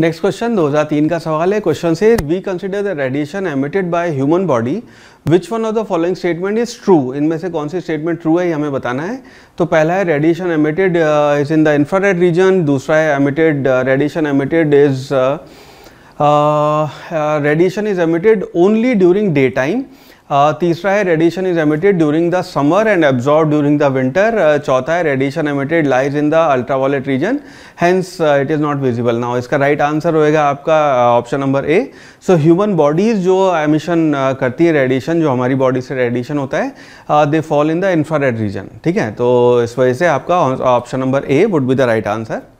next question 2003 का सवाल है क्वेश्चन से we consider the radiation emitted by human body which one of the following statement is true इनमें से कौन सी स्टेटमेंट ट्रू है ये हमें बताना है तो पहला है radiation emitted is in the infrared region दूसरा है emitted radiation emitted is radiation is emitted only during day time Uh, तीसरा है radiation is emitted during the summer and absorb during the winter चौथा है radiation emitted lies in the ultraviolet region hence it is not visible now इसका right right answer होएगा आपका option number A so human bodies जो emission uh, करती है radiation जो हमारी बॉडी से रेडिएशन होता है they fall in the infrared region ठीक है तो इस वजह से आपका option number A would be the right answer